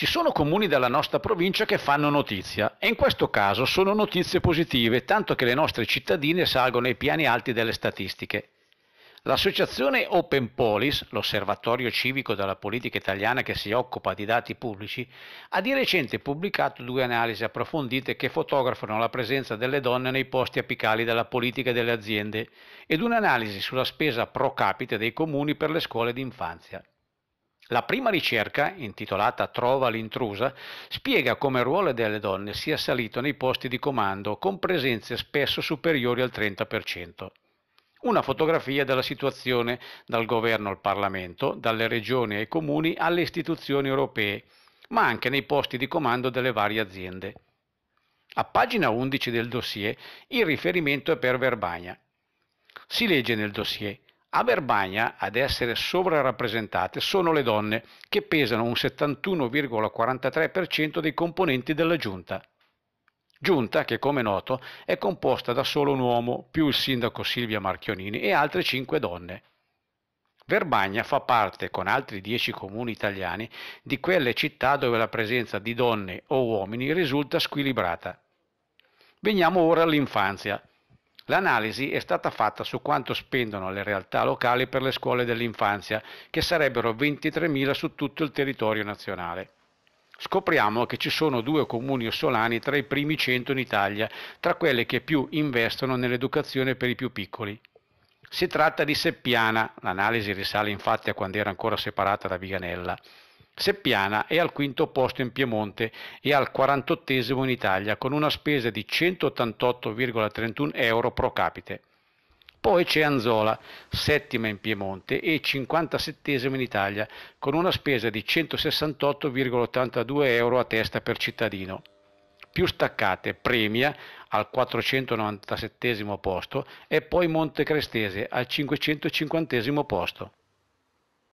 Ci sono comuni della nostra provincia che fanno notizia e in questo caso sono notizie positive, tanto che le nostre cittadine salgono ai piani alti delle statistiche. L'associazione Open Polis, l'osservatorio civico della politica italiana che si occupa di dati pubblici, ha di recente pubblicato due analisi approfondite che fotografano la presenza delle donne nei posti apicali della politica e delle aziende ed un'analisi sulla spesa pro capite dei comuni per le scuole d'infanzia. La prima ricerca, intitolata Trova l'intrusa, spiega come il ruolo delle donne sia salito nei posti di comando, con presenze spesso superiori al 30%. Una fotografia della situazione dal governo al Parlamento, dalle regioni ai comuni alle istituzioni europee, ma anche nei posti di comando delle varie aziende. A pagina 11 del dossier il riferimento è per Verbania. Si legge nel dossier a Verbagna ad essere sovrarappresentate sono le donne, che pesano un 71,43% dei componenti della giunta. Giunta che, come noto, è composta da solo un uomo, più il sindaco Silvia Marchionini e altre 5 donne. Verbagna fa parte, con altri 10 comuni italiani, di quelle città dove la presenza di donne o uomini risulta squilibrata. Veniamo ora all'infanzia. L'analisi è stata fatta su quanto spendono le realtà locali per le scuole dell'infanzia, che sarebbero 23.000 su tutto il territorio nazionale. Scopriamo che ci sono due comuni ossolani tra i primi 100 in Italia, tra quelle che più investono nell'educazione per i più piccoli. Si tratta di Seppiana, l'analisi risale infatti a quando era ancora separata da Viganella, Seppiana è al quinto posto in Piemonte e al 48 in Italia con una spesa di 188,31 euro pro capite. Poi c'è Anzola, settima in Piemonte e 57 in Italia, con una spesa di 168,82 euro a testa per cittadino. Più staccate Premia al 497 posto e poi Monte Crestese al 550 posto.